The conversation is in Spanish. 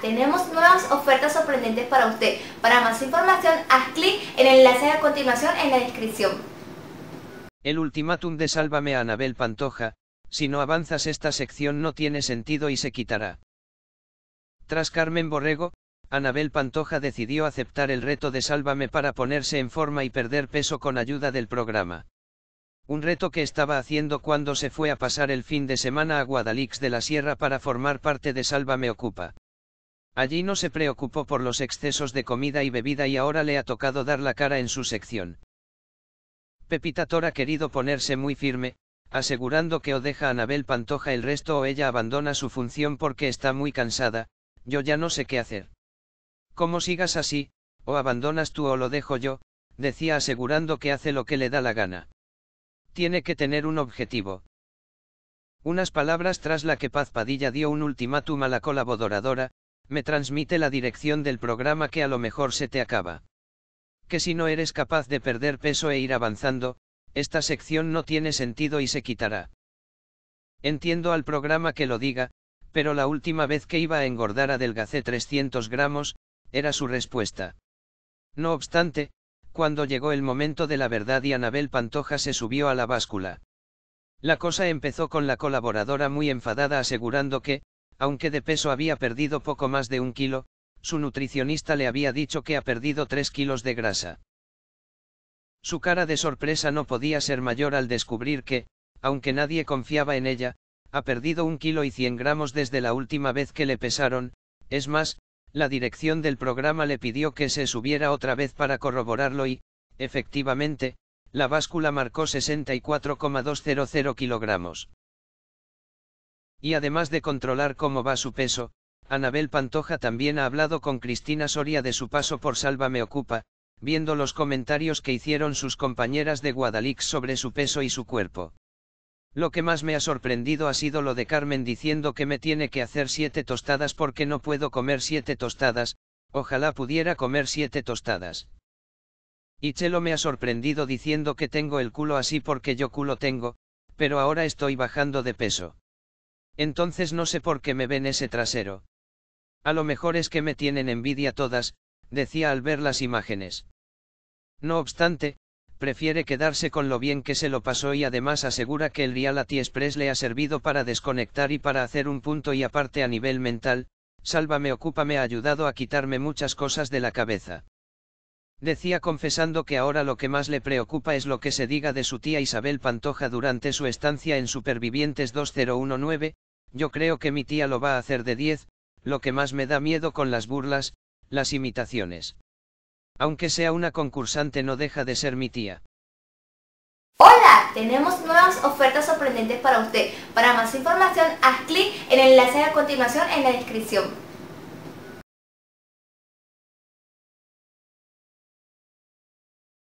tenemos nuevas ofertas sorprendentes para usted. Para más información, haz clic en el enlace a continuación en la descripción. El ultimátum de Sálvame a Anabel Pantoja, si no avanzas esta sección no tiene sentido y se quitará. Tras Carmen Borrego, Anabel Pantoja decidió aceptar el reto de Sálvame para ponerse en forma y perder peso con ayuda del programa. Un reto que estaba haciendo cuando se fue a pasar el fin de semana a Guadalix de la Sierra para formar parte de Sálvame Ocupa. Allí no se preocupó por los excesos de comida y bebida y ahora le ha tocado dar la cara en su sección. Pepita Tor ha querido ponerse muy firme, asegurando que o deja a Anabel Pantoja el resto o ella abandona su función porque está muy cansada, yo ya no sé qué hacer. Como sigas así, o abandonas tú o lo dejo yo, decía asegurando que hace lo que le da la gana. Tiene que tener un objetivo. Unas palabras tras la que Paz Padilla dio un ultimátum a la colaboradora, me transmite la dirección del programa que a lo mejor se te acaba. Que si no eres capaz de perder peso e ir avanzando, esta sección no tiene sentido y se quitará. Entiendo al programa que lo diga, pero la última vez que iba a engordar adelgacé 300 gramos, era su respuesta. No obstante, cuando llegó el momento de la verdad y Anabel Pantoja se subió a la báscula. La cosa empezó con la colaboradora muy enfadada asegurando que, aunque de peso había perdido poco más de un kilo, su nutricionista le había dicho que ha perdido tres kilos de grasa. Su cara de sorpresa no podía ser mayor al descubrir que, aunque nadie confiaba en ella, ha perdido un kilo y 100 gramos desde la última vez que le pesaron, es más, la dirección del programa le pidió que se subiera otra vez para corroborarlo y, efectivamente, la báscula marcó 64,200 kilogramos. Y además de controlar cómo va su peso, Anabel Pantoja también ha hablado con Cristina Soria de su paso por Salva Me Ocupa, viendo los comentarios que hicieron sus compañeras de Guadalix sobre su peso y su cuerpo. Lo que más me ha sorprendido ha sido lo de Carmen diciendo que me tiene que hacer siete tostadas porque no puedo comer siete tostadas, ojalá pudiera comer siete tostadas. Y Chelo me ha sorprendido diciendo que tengo el culo así porque yo culo tengo, pero ahora estoy bajando de peso. Entonces no sé por qué me ven ese trasero. A lo mejor es que me tienen envidia todas, decía al ver las imágenes. No obstante, prefiere quedarse con lo bien que se lo pasó y además asegura que el Reality Express le ha servido para desconectar y para hacer un punto y aparte a nivel mental, Sálvame Ocupa me ha ayudado a quitarme muchas cosas de la cabeza. Decía confesando que ahora lo que más le preocupa es lo que se diga de su tía Isabel Pantoja durante su estancia en Supervivientes 2019, yo creo que mi tía lo va a hacer de 10, lo que más me da miedo con las burlas, las imitaciones. Aunque sea una concursante no deja de ser mi tía. Hola, tenemos nuevas ofertas sorprendentes para usted. Para más información, haz clic en el enlace a continuación en la descripción.